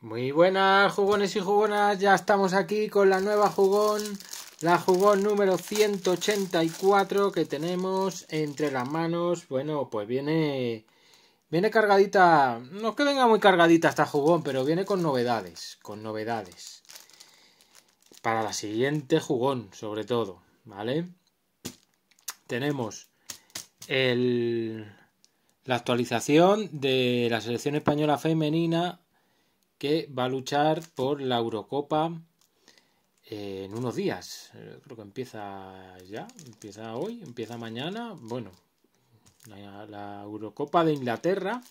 Muy buenas, jugones y jugonas. Ya estamos aquí con la nueva jugón, la jugón número 184 que tenemos entre las manos. Bueno, pues viene viene cargadita, no es que venga muy cargadita esta jugón, pero viene con novedades, con novedades. Para la siguiente jugón, sobre todo, ¿vale? Tenemos la actualización de la selección española femenina que va a luchar por la Eurocopa eh, en unos días. Eh, creo que empieza ya, empieza hoy, empieza mañana. Bueno, la, Eurocopa de Inglaterra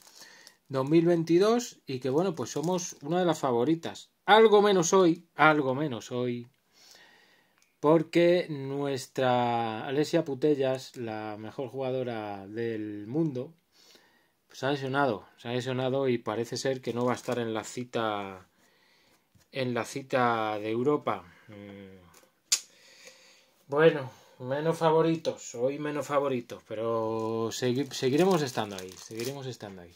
2022 y que bueno, pues somos una de las favoritas. Algo menos hoy, algo menos hoy, porque nuestra Alesia Putellas, la mejor jugadora del mundo, se ha lesionado, se ha lesionado y parece ser que no va a estar en la cita en la cita de Europa. Mm. Bueno, menos favoritos, hoy menos favoritos, pero seguiremos estando ahí, seguiremos estando ahí.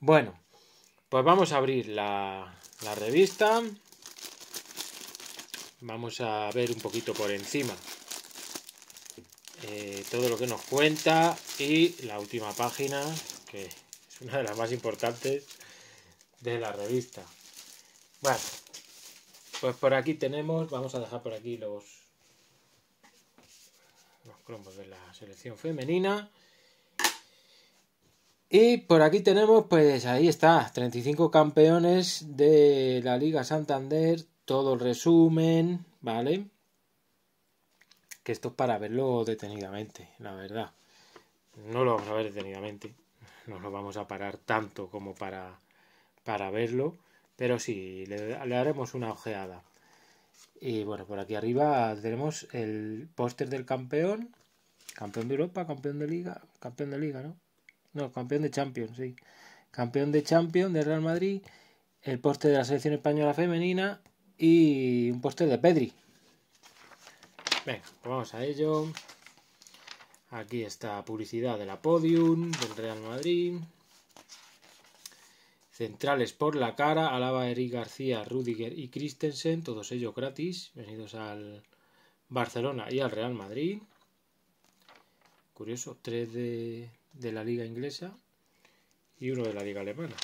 Bueno, pues vamos a abrir la revista. Vamos a ver un poquito por encima eh, todo lo que nos cuenta y la última página, que es una de las más importantes de la revista. Bueno, pues por aquí tenemos, vamos a dejar por aquí los, los cromos de la selección femenina. Y por aquí tenemos, pues ahí está, 35 campeones de la Liga Santander, todo el resumen, ¿vale? que esto es para verlo detenidamente, la verdad. No lo vamos a ver detenidamente, no nos vamos a parar tanto como para, para verlo, pero sí, le, le haremos una ojeada. Y bueno, por aquí arriba tenemos el póster del campeón, campeón de Europa, campeón de Liga, campeón de Liga, ¿no? No, campeón de Champions, sí. Campeón de Champions de Real Madrid, el póster de la selección española femenina y un póster de Pedri, Venga, pues vamos a ello. Aquí está publicidad de la Podium, del Real Madrid. Centrales por la cara, Alaba, Eric García, Rudiger y Christensen, todos ellos gratis, venidos al Barcelona y al Real Madrid. Curioso, tres de la liga inglesa y uno de la liga alemana.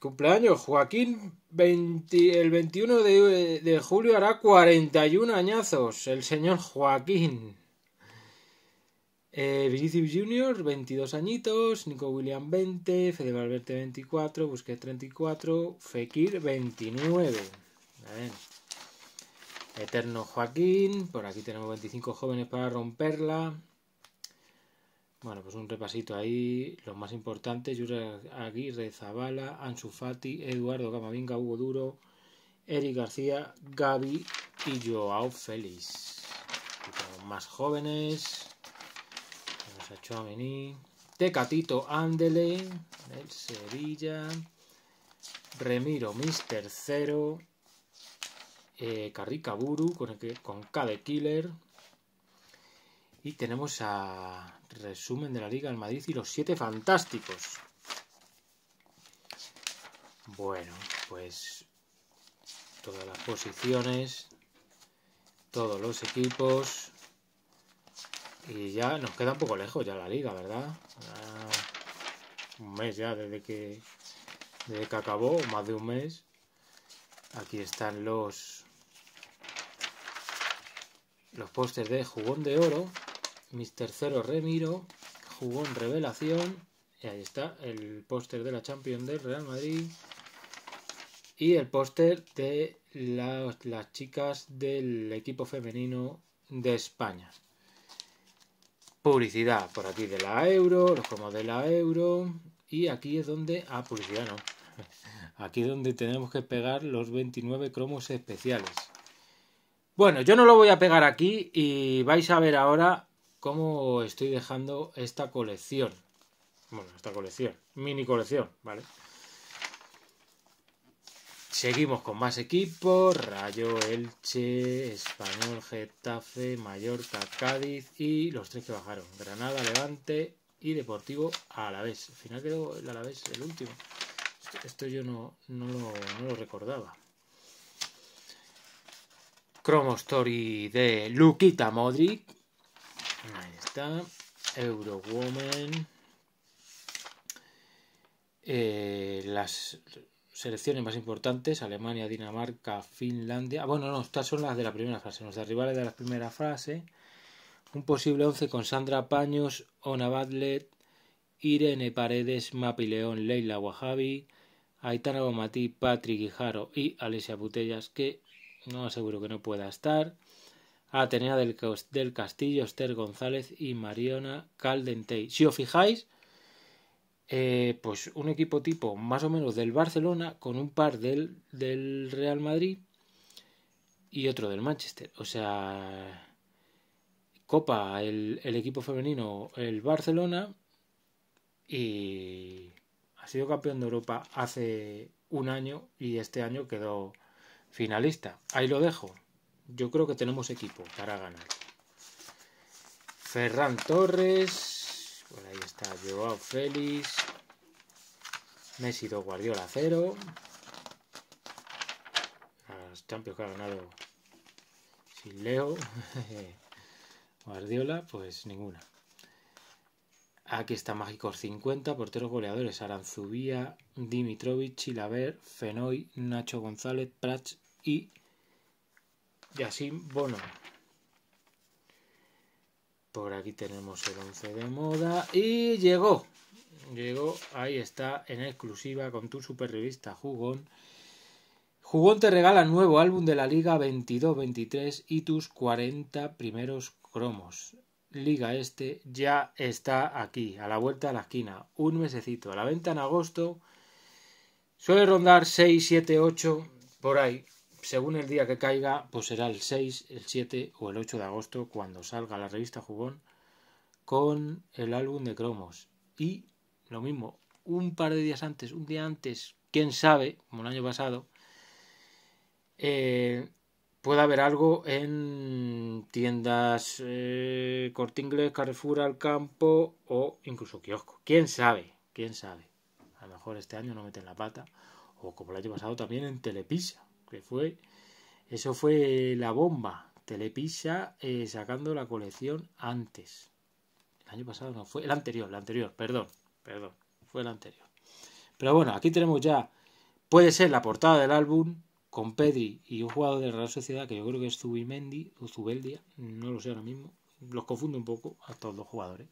Cumpleaños, Joaquín, el 21 de, julio hará 41 añazos, el señor Joaquín. Eh, Vinicius Jr., 22 añitos, Nico William, 20, Fede Valverde, 24, Busquets, 34, Fekir, 29. A ver. Eterno Joaquín, por aquí tenemos 25 jóvenes para romperla. Bueno, pues un repasito ahí, los más importantes, Yura Aguirre, Zabala, Ansu Fati, Eduardo Camavinga, Hugo Duro, Eric García, Gaby y Joao Félix. más jóvenes, nos ha hecho Tecatito Ándele, Sevilla, Remiro Mister Cero, eh, Carrica Carricaburu con, el con K de Killer, y tenemos a resumen de la Liga del Madrid y los siete fantásticos. Bueno, pues todas las posiciones, todos los equipos. Y ya nos queda un poco lejos ya la liga, ¿verdad? Ah, un mes ya desde que, desde que acabó, más de un mes. Aquí están los, los postes de jugón de oro mis terceros Remiro, jugó en Revelación, y ahí está el póster de la Champions del Real Madrid, y el póster de las chicas del equipo femenino de España. Publicidad por aquí de la Euro, los como de la Euro, y aquí es donde... Ah, publicidad no. Aquí es donde tenemos que pegar los 29 cromos especiales. Bueno, yo no lo voy a pegar aquí y vais a ver ahora cómo estoy dejando esta colección. Bueno, esta colección, mini colección, ¿vale? Seguimos con más equipos, Rayo, Elche, Español, Getafe, Mallorca, Cádiz y los tres que bajaron, Granada, Levante y Deportivo vez. Al final quedó el Alavés el último. Esto yo no, lo, no lo recordaba. Cromo Story de Luquita Modric, Ahí está. Eurowoman. Eh, las selecciones más importantes, Alemania, Dinamarca, Finlandia. Ah, bueno, no, estas son las de la primera frase, los de rivales de la primera frase. Un posible 11 con Sandra Paños, Ona Badlet, Irene Paredes, Mapi León, Leila Wahabi, Aitana Gomati, Patrick Guijaro y Alicia Butellas, que no aseguro que no pueda estar. Atenea del, Castillo, Esther González y Mariona Caldentei. Si os fijáis, eh, pues un equipo tipo más o menos del Barcelona con un par del, Real Madrid y otro del Manchester. O sea, Copa el equipo femenino, el Barcelona, y ha sido campeón de Europa hace un año y este año quedó finalista. Ahí lo dejo. Yo creo que tenemos equipo para ganar. Ferran Torres. Por ahí está Joao Félix. Messi do Guardiola 0. los Champions que ha ganado sin Leo. Guardiola, pues ninguna. Aquí está Mágicos 50, porteros goleadores Aranzubía, Dimitrovic, Chilaver, Fenoy, Nacho González, Prats y y así, bueno Por aquí tenemos el 11 de moda. Y llegó. Llegó, ahí está, en exclusiva con tu super revista Jugón. Jugón te regala nuevo álbum de la Liga 22-23 y tus 40 primeros cromos. Liga Este ya está aquí, a la vuelta de la esquina, un mesecito. A la venta en agosto suele rondar 6, 7, 8, por ahí según el día que caiga, pues será el 6, el 7 o el 8 de agosto cuando salga la revista Jugón con el álbum de cromos. Y lo mismo, un par de días antes, un día antes, quién sabe, como el año pasado, eh, puede haber algo en tiendas Cortingles, eh, Corte Carrefour, al campo o incluso kiosco. ¿Quién sabe? ¿Quién sabe? A lo mejor este año no meten la pata. O como el año pasado también en Telepisa que fue, eso fue la bomba. Telepisa eh, sacando la colección antes. El año pasado no, fue el anterior, el anterior, perdón, perdón, fue el anterior. Pero bueno, aquí tenemos ya, puede ser la portada del álbum con Pedri y un jugador de Real Sociedad que yo creo que es Zubimendi o Zubeldia, no lo sé ahora mismo, los confundo un poco a todos los jugadores.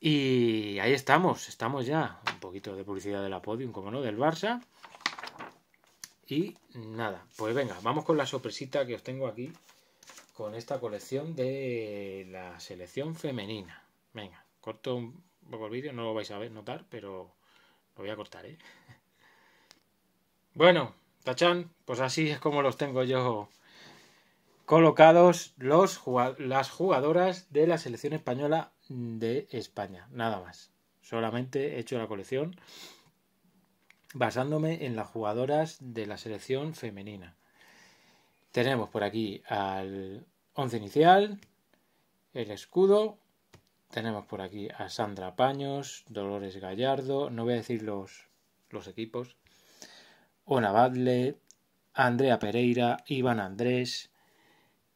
Y ahí estamos, estamos ya. Un poquito de publicidad de la podium, como no, del Barça. Y nada, pues venga, vamos con la sorpresita que os tengo aquí con esta colección de la selección femenina. Venga, corto un poco el vídeo, no lo vais a ver, notar, pero lo voy a cortar, ¿eh? Bueno, tachán, pues así es como los tengo yo colocados los, las jugadoras de la selección española de España, nada más. Solamente he hecho la colección basándome en las jugadoras de la selección femenina. Tenemos por aquí al once inicial, el escudo, tenemos por aquí a Sandra Paños, Dolores Gallardo, no voy a decir los, los equipos, Ona Badle, Andrea Pereira, Iván Andrés,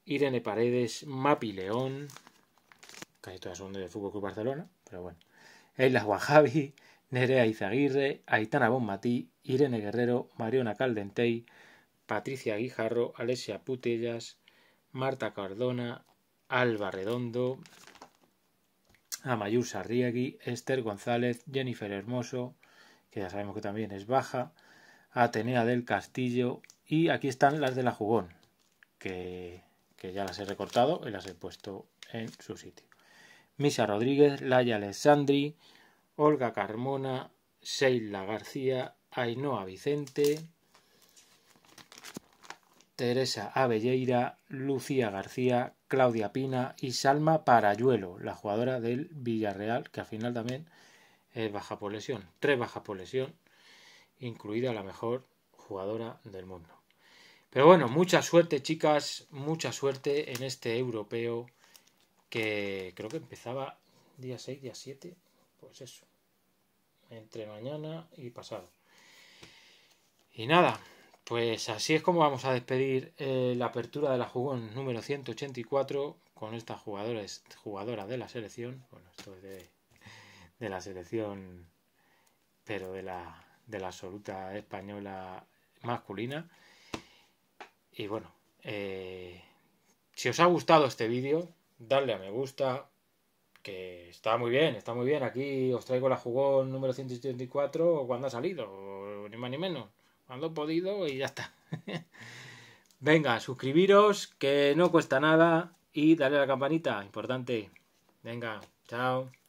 Irene Paredes, Mapi León, casi todas son de Fútbol Club Barcelona, pero bueno, las Wajabi, Nerea Izaguirre, Aitana Bonmatí, Irene Guerrero, Mariona Caldentei, Patricia Guijarro, Alesia Putellas, Marta Cardona, Alba Redondo, Amayur Sarriagui, Esther González, Jennifer Hermoso, que ya sabemos que también es baja, Atenea del Castillo y aquí están las de la jugón, que, que ya las he recortado y las he puesto en su sitio. Misa Rodríguez, Laya Alessandri, Olga Carmona, Seila García, Ainhoa Vicente, Teresa Abelleira, Lucía García, Claudia Pina y Salma Parayuelo, la jugadora del Villarreal, que al final también es baja por lesión, tres bajas por lesión, incluida la mejor jugadora del mundo. Pero bueno, mucha suerte, chicas, mucha suerte en este europeo que creo que empezaba día 6, día 7, pues eso, entre mañana y pasado. Y nada, pues así es como vamos a despedir eh, la apertura de la jugón número 184 con estas jugadoras jugadora de la selección. Bueno, esto es de, de la selección, pero de la, de la absoluta española masculina. Y bueno, eh, si os ha gustado este vídeo, darle a me gusta, que está muy bien, está muy bien. Aquí os traigo la jugón número 174 cuando ha salido, ni más ni menos. Cuando he podido y ya está. Venga, suscribiros, que no cuesta nada, y darle a la campanita, importante. Venga, chao.